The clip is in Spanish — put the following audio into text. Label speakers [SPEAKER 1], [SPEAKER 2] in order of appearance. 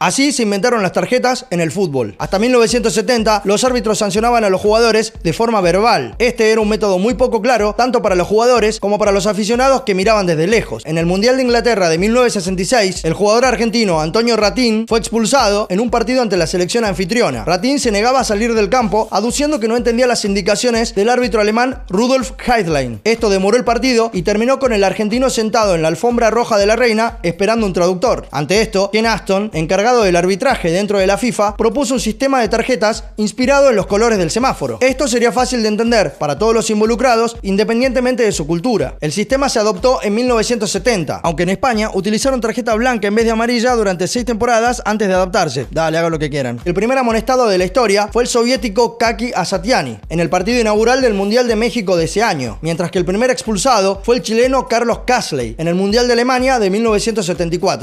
[SPEAKER 1] Así se inventaron las tarjetas en el fútbol. Hasta 1970 los árbitros sancionaban a los jugadores de forma verbal. Este era un método muy poco claro tanto para los jugadores como para los aficionados que miraban desde lejos. En el Mundial de Inglaterra de 1966, el jugador argentino Antonio Ratín fue expulsado en un partido ante la selección anfitriona. Ratín se negaba a salir del campo aduciendo que no entendía las indicaciones del árbitro alemán Rudolf Heidlein. Esto demoró el partido y terminó con el argentino sentado en la alfombra roja de la reina esperando un traductor. Ante esto, Ken Aston encargado del arbitraje dentro de la FIFA, propuso un sistema de tarjetas inspirado en los colores del semáforo. Esto sería fácil de entender para todos los involucrados, independientemente de su cultura. El sistema se adoptó en 1970, aunque en España utilizaron tarjeta blanca en vez de amarilla durante seis temporadas antes de adaptarse. Dale, haga lo que quieran. El primer amonestado de la historia fue el soviético Kaki Asatiani, en el partido inaugural del Mundial de México de ese año, mientras que el primer expulsado fue el chileno Carlos Casley, en el Mundial de Alemania de 1974.